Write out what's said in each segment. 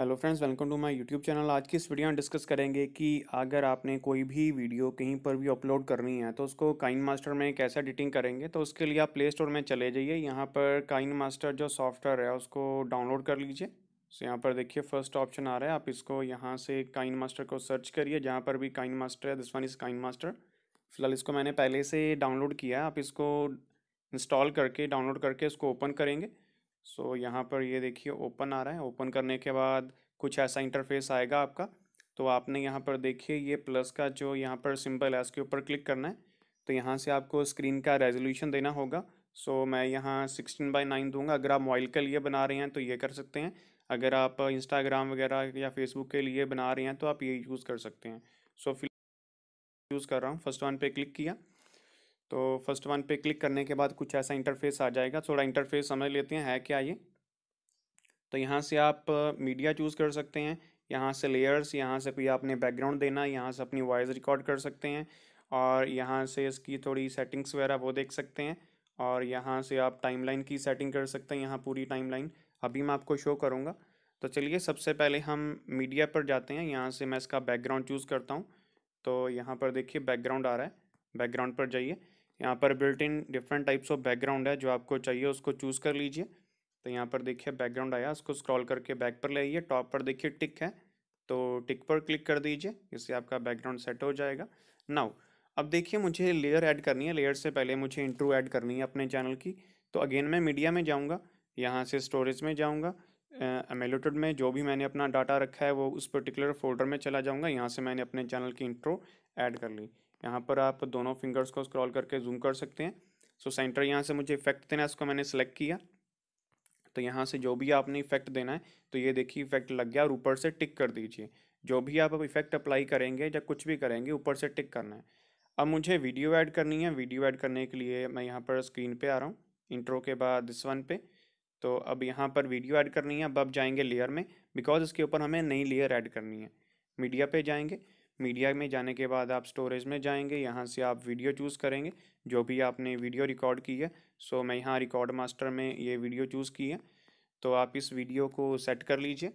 hello friends welcome to my YouTube channel आज की इस वीडियो में डिस्कस करेंगे कि अगर आपने कोई भी वीडियो कहीं पर भी अपलोड करनी है तो उसको काइन मास्टर में कैसे एडिटिंग करेंगे तो उसके लिए आप प्ले स्टोर में चले जाइए यहाँ पर काइन मास्टर जो सॉफ्टवेयर है उसको डाउनलोड कर लीजिए सो यहाँ पर देखिए फर्स्ट ऑप्शन आ रहा है आप इसको यहाँ से काइन मास्टर को सर्च करिए जहाँ पर भी काइन मास्टर है this one is KineMaster फिलहाल इसको मैंने पहले से डाउनलोड किया है आप इसको इंस्टॉल करके डाउनलोड करके इसको ओपन करेंगे सो so, यहाँ पर ये देखिए ओपन आ रहा है ओपन करने के बाद कुछ ऐसा इंटरफेस आएगा आपका तो आपने यहाँ पर देखिए ये प्लस का जो यहाँ पर सिंपल है उसके ऊपर क्लिक करना है तो यहाँ से आपको स्क्रीन का रेजोल्यूशन देना होगा सो मैं यहाँ सिक्सटीन बाई नाइन दूंगा अगर आप मोबाइल के लिए बना रहे हैं तो ये कर सकते हैं अगर आप इंस्टाग्राम वगैरह या फेसबुक के लिए बना रहे हैं तो आप ये यूज़ कर सकते हैं सो so, फिलहाल यूज़ कर रहा हूँ फर्स्ट वन पे क्लिक किया तो फर्स्ट वन पे क्लिक करने के बाद कुछ ऐसा इंटरफेस आ जाएगा थोड़ा इंटरफेस समझ लेते हैं है क्या ये तो यहाँ से आप मीडिया uh, चूज़ कर सकते हैं यहाँ से लेयर्स यहाँ से कोई आपने बैकग्राउंड देना यहाँ से अपनी वॉइस रिकॉर्ड कर सकते हैं और यहाँ से इसकी थोड़ी सेटिंग्स वगैरह वो देख सकते हैं और यहाँ से आप टाइमलाइन की सेटिंग कर सकते हैं यहाँ पूरी टाइमलाइन अभी मैं आपको शो करूँगा तो चलिए सबसे पहले हम मीडिया पर जाते हैं यहाँ से मैं इसका बैकग्राउंड चूज़ करता हूँ तो यहाँ पर देखिए बैकग्राउंड आ रहा है बैकग्राउंड पर जाइए यहाँ पर built in different types of background है जो आपको चाहिए उसको चूज़ कर लीजिए तो यहाँ पर देखिए बैकग्राउंड आया उसको स्क्रॉल करके बैक पर ले आइए टॉप पर देखिए टिक है तो टिक पर क्लिक कर दीजिए इससे आपका बैकग्राउंड सेट हो जाएगा नाउ अब देखिए मुझे लेयर ऐड करनी है लेयर से पहले मुझे इंट्रो ऐड करनी है अपने चैनल की तो अगेन मैं मीडिया में जाऊँगा यहाँ से स्टोरेज में जाऊँगा एमेलोटेड में जो भी मैंने अपना डाटा रखा है वो उस पर्टिकुलर फोल्डर में चला जाऊँगा यहाँ से मैंने अपने चैनल की इंट्रो ऐड कर ली यहाँ पर आप दोनों फिंगर्स को स्क्रॉल करके जूम कर सकते हैं सो सेंटर यहाँ से मुझे इफेक्ट देना है इसको मैंने सेलेक्ट किया तो यहाँ से जो भी आपने इफेक्ट देना है तो ये देखिए इफेक्ट लग गया और ऊपर से टिक कर दीजिए जो भी आप इफेक्ट अप्लाई करेंगे या कुछ भी करेंगे ऊपर से टिक करना है अब मुझे वीडियो ऐड करनी है वीडियो ऐड करने के लिए मैं यहाँ पर स्क्रीन पर आ रहा हूँ इंट्रो के बाद दिस वन पे तो अब यहाँ पर वीडियो ऐड करनी है अब आप जाएंगे लेयर में बिकॉज इसके ऊपर हमें नई लेयर ऐड करनी है मीडिया पे जाएंगे मीडिया में जाने के बाद आप स्टोरेज में जाएंगे यहाँ से आप वीडियो चूज़ करेंगे जो भी आपने वीडियो रिकॉर्ड की है सो मैं यहाँ रिकॉर्ड मास्टर में ये वीडियो चूज़ की है तो आप इस वीडियो को सेट कर लीजिए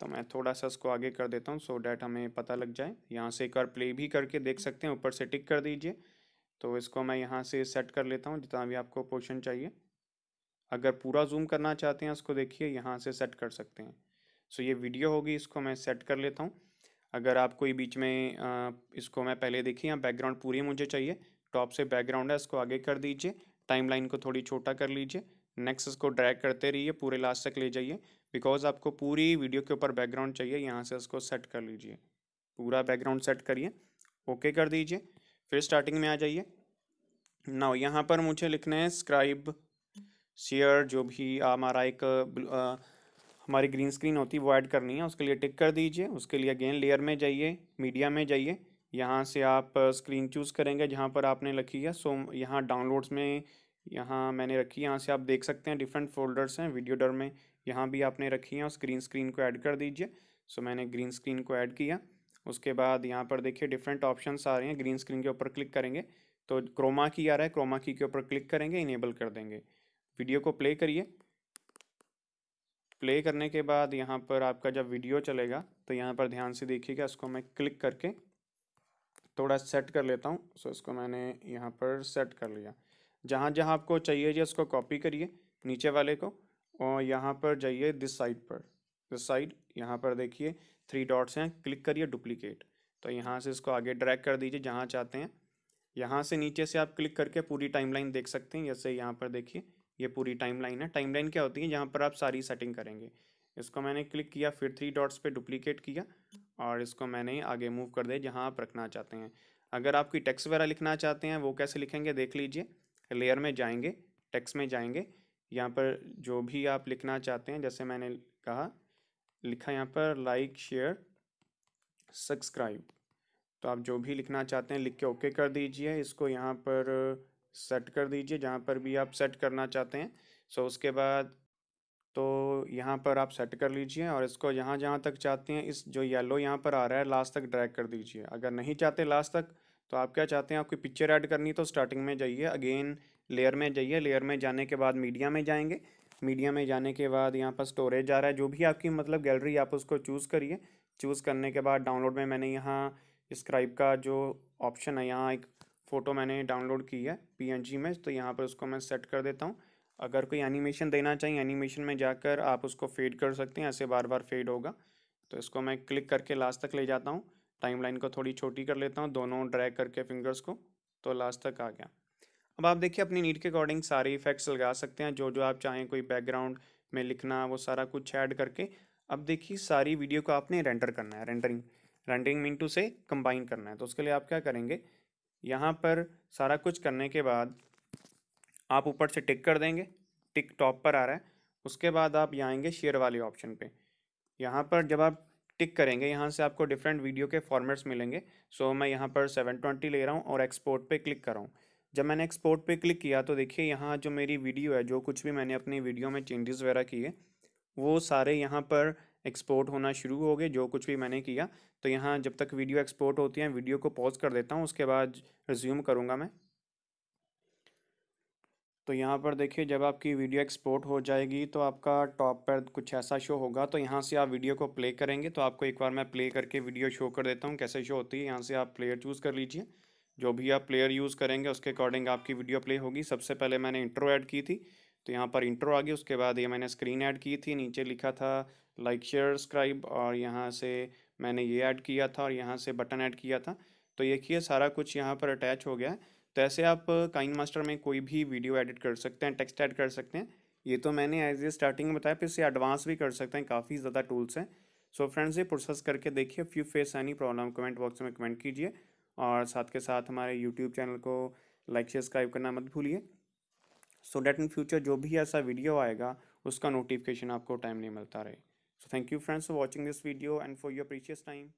तो मैं थोड़ा सा इसको आगे कर देता हूँ सो डैट हमें पता लग जाए यहाँ से एक बार प्ले भी करके देख सकते हैं ऊपर से टिक कर दीजिए तो इसको मैं यहाँ से सेट कर लेता हूँ जितना भी आपको पोर्शन चाहिए अगर पूरा जूम करना चाहते हैं उसको देखिए यहाँ से सेट कर सकते हैं सो ये वीडियो होगी इसको मैं सेट कर लेता हूँ अगर आप कोई बीच में आ, इसको मैं पहले देखिए यहाँ बैकग्राउंड पूरी मुझे चाहिए टॉप से बैकग्राउंड है इसको आगे कर दीजिए टाइमलाइन को थोड़ी छोटा कर लीजिए नेक्स्ट इसको ड्रैग करते रहिए पूरे लास्ट तक ले जाइए बिकॉज आपको पूरी वीडियो के ऊपर बैकग्राउंड चाहिए यहाँ से इसको सेट कर लीजिए पूरा बैकग्राउंड सेट करिए ओके कर दीजिए फिर स्टार्टिंग में आ जाइए ना यहाँ पर मुझे लिखना है स्क्राइब शेयर जो भी हमारा एक हमारी ग्रीन स्क्रीन होती है वो ऐड करनी है उसके लिए टिक कर दीजिए उसके लिए अगेन लेयर में जाइए मीडिया में जाइए यहाँ से आप स्क्रीन uh, चूज़ करेंगे जहाँ पर आपने रखी है सो यहाँ डाउनलोड्स में यहाँ मैंने रखी है यहाँ से आप देख सकते हैं डिफरेंट फोल्डर्स हैं वीडियो डर में यहाँ भी आपने रखी है उस स्क्रीन स्क्रीन को ऐड कर दीजिए सो मैंने ग्रीन स्क्रीन को ऐड किया उसके बाद यहाँ पर देखिए डिफरेंट ऑप्शंस आ रहे हैं ग्रीन स्क्रीन के ऊपर क्लिक करेंगे तो क्रोमा की आ रहा है क्रोमा की के ऊपर क्लिक करेंगे इनेबल कर देंगे वीडियो को प्ले करिए प्ले करने के बाद यहाँ पर आपका जब वीडियो चलेगा तो यहाँ पर ध्यान से देखिएगा इसको मैं क्लिक करके थोड़ा सेट कर लेता हूँ सो इसको मैंने यहाँ पर सेट कर लिया जहाँ जहाँ आपको चाहिए जी उसको कॉपी करिए नीचे वाले को और यहाँ पर जाइए दिस साइड पर दिस साइड यहाँ पर देखिए थ्री डॉट्स हैं क्लिक करिए डुप्लीकेट तो यहाँ से इसको आगे ड्रैग कर दीजिए जहाँ चाहते हैं यहाँ से नीचे से आप क्लिक करके पूरी टाइमलाइन देख सकते हैं जैसे यहाँ पर देखिए ये पूरी टाइमलाइन है टाइमलाइन क्या होती है जहाँ पर आप सारी सेटिंग करेंगे इसको मैंने क्लिक किया फिर थ्री डॉट्स पे डुप्लीकेट किया और इसको मैंने आगे मूव कर दिया जहाँ आप रखना चाहते हैं अगर आपकी टैक्स वगैरह लिखना चाहते हैं वो कैसे लिखेंगे देख लीजिए लेयर में जाएंगे टैक्स में जाएंगे यहाँ पर जो भी आप लिखना चाहते हैं जैसे मैंने कहा लिखा यहाँ पर लाइक शेयर सब्सक्राइब तो आप जो भी लिखना चाहते हैं लिख के ओके कर दीजिए इसको यहाँ पर सेट कर दीजिए जहाँ पर भी आप सेट करना चाहते हैं सो so, उसके बाद तो यहाँ पर आप सेट कर लीजिए और इसको यहाँ जहाँ तक चाहते हैं इस जो येलो यहाँ पर आ रहा है लास्ट तक ड्रैग कर दीजिए अगर नहीं चाहते लास्ट तक तो आप क्या चाहते हैं आपकी पिक्चर ऐड करनी तो स्टार्टिंग में जाइए अगेन लेयर में जाइए लेयर में जाने के बाद मीडिया में जाएंगे मीडिया में जाने के बाद यहाँ पर स्टोरेज आ रहा है जो भी आपकी मतलब गैलरी आप उसको चूज़ करिए चूज़ करने के बाद डाउनलोड में मैंने यहाँ स्क्राइब का जो ऑप्शन है यहाँ एक फ़ोटो मैंने डाउनलोड की है पी में तो यहाँ पर उसको मैं सेट कर देता हूँ अगर कोई एनिमेशन देना चाहिए एनिमेशन में जाकर आप उसको फेड कर सकते हैं ऐसे बार बार फेड होगा तो इसको मैं क्लिक करके लास्ट तक ले जाता हूँ टाइमलाइन को थोड़ी छोटी कर लेता हूँ दोनों ड्रैग करके फिंगर्स को तो लास्ट तक आ गया अब आप देखिए अपनी नीड के अकॉर्डिंग सारे इफेक्ट्स लगा सकते हैं जो जो आप चाहें कोई बैकग्राउंड में लिखना वो सारा कुछ ऐड करके अब देखिए सारी वीडियो को आपने रेंडर करना है रेंडरिंग रेंडरिंग मीन टू से कंबाइन करना है तो उसके लिए आप क्या करेंगे यहाँ पर सारा कुछ करने के बाद आप ऊपर से टिक कर देंगे टिक टॉप पर आ रहा है उसके बाद आप यहाँ आएंगे शेयर वाले ऑप्शन पे यहाँ पर जब आप टिक करेंगे यहाँ से आपको डिफरेंट वीडियो के फॉर्मेट्स मिलेंगे सो मैं यहाँ पर सेवन ट्वेंटी ले रहा हूँ और एक्सपोर्ट पे क्लिक कर रहा हूँ जब मैंने एक्सपोर्ट पे क्लिक किया तो देखिए यहाँ जो मेरी वीडियो है जो कुछ भी मैंने अपनी वीडियो में चेंजेस वगैरह किए वो सारे यहाँ पर एक्सपोर्ट होना शुरू हो गए जो कुछ भी मैंने किया तो यहाँ जब तक वीडियो एक्सपोर्ट होती है वीडियो को पॉज कर देता हूँ उसके बाद रिज्यूम करूँगा मैं तो यहाँ पर देखिए जब आपकी वीडियो एक्सपोर्ट हो जाएगी तो आपका टॉप पर कुछ ऐसा शो होगा तो यहाँ से आप वीडियो को प्ले करेंगे तो आपको एक बार मैं प्ले करके वीडियो शो कर देता हूँ कैसे शो होती है यहाँ से आप प्लेयर चूज़ कर लीजिए जो भी आप प्लेयर यूज़ करेंगे उसके अकॉर्डिंग आपकी वीडियो प्ले होगी सबसे पहले मैंने इंट्रो ऐड की थी तो यहाँ पर इंट्रो आ गई उसके बाद ये मैंने स्क्रीन ऐड की थी नीचे लिखा था लाइक शेयर स्क्राइब और यहाँ से मैंने ये ऐड किया था और यहाँ से बटन ऐड किया था तो देखिए सारा कुछ यहाँ पर अटैच हो गया है तो ऐसे आप काइन मास्टर में कोई भी वीडियो एडिट कर सकते हैं टेक्स्ट ऐड कर सकते हैं ये तो मैंने एज ए स्टार्टिंग में बताया फिर इससे एडवांस भी कर सकते हैं काफ़ी ज़्यादा टूल्स हैं सो फ्रेंड्स ये प्रोसेस करके देखिए if you face any problem comment box में कमेंट कीजिए और साथ के साथ हमारे यूट्यूब चैनल को लाइक सब्सक्राइब करना मत भूलिए सो डेट इन फ्यूचर जो भी ऐसा वीडियो आएगा उसका नोटिफिकेशन आपको टाइम नहीं मिलता रहे so thank you friends for watching this video and for your precious time